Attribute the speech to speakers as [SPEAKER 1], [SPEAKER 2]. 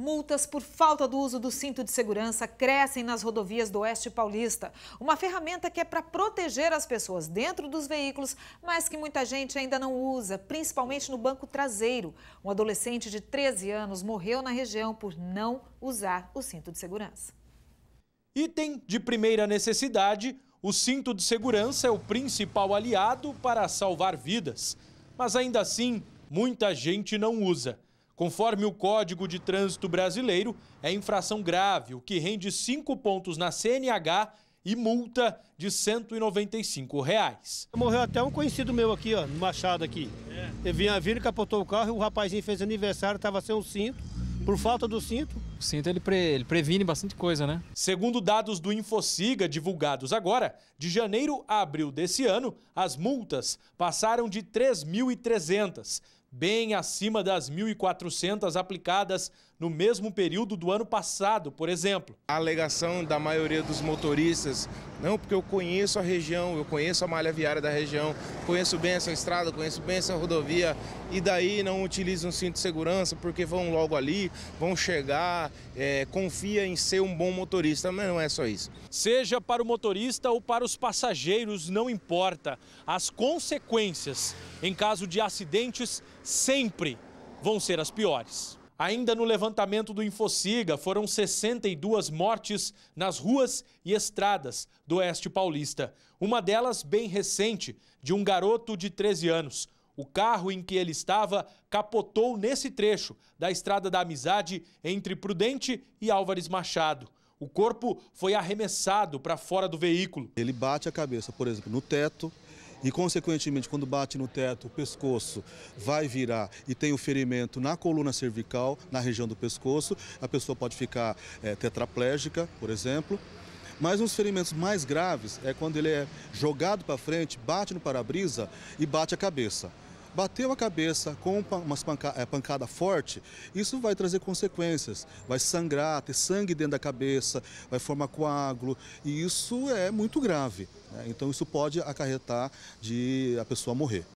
[SPEAKER 1] Multas por falta do uso do cinto de segurança crescem nas rodovias do Oeste Paulista. Uma ferramenta que é para proteger as pessoas dentro dos veículos, mas que muita gente ainda não usa, principalmente no banco traseiro. Um adolescente de 13 anos morreu na região por não usar o cinto de segurança.
[SPEAKER 2] Item de primeira necessidade, o cinto de segurança é o principal aliado para salvar vidas. Mas ainda assim, muita gente não usa. Conforme o Código de Trânsito Brasileiro, é infração grave, o que rende cinco pontos na CNH e multa de R$ 195,00. Reais. Morreu até um conhecido meu aqui, ó, no Machado aqui. É. Ele vinha e capotou o carro, o rapazinho fez aniversário, estava sem o cinto, por falta do cinto. O cinto ele, pre, ele previne bastante coisa, né? Segundo dados do Infociga divulgados agora, de janeiro a abril desse ano, as multas passaram de 3.300 bem acima das 1.400 aplicadas no mesmo período do ano passado, por exemplo. A alegação da maioria dos motoristas
[SPEAKER 3] não, porque eu conheço a região, eu conheço a malha viária da região, conheço bem essa estrada, conheço bem essa rodovia, e daí não utiliza um cinto de segurança porque vão logo ali, vão
[SPEAKER 2] chegar, é, confia em ser um bom motorista, mas não é só isso. Seja para o motorista ou para os passageiros, não importa. As consequências em caso de acidentes sempre vão ser as piores. Ainda no levantamento do Infociga, foram 62 mortes nas ruas e estradas do Oeste Paulista. Uma delas bem recente, de um garoto de 13 anos. O carro em que ele estava capotou nesse trecho da Estrada da Amizade entre Prudente e Álvares Machado. O corpo foi arremessado para fora do
[SPEAKER 4] veículo. Ele bate a cabeça, por exemplo, no teto, e, consequentemente, quando bate no teto, o pescoço vai virar e tem o ferimento na coluna cervical, na região do pescoço, a pessoa pode ficar é, tetraplégica, por exemplo. Mas um dos ferimentos mais graves é quando ele é jogado para frente, bate no para-brisa e bate a cabeça bateu a cabeça com uma é, pancada forte, isso vai trazer consequências. Vai sangrar, ter sangue dentro da cabeça, vai formar coágulo, e isso é muito grave. Né? Então, isso pode acarretar de a pessoa morrer.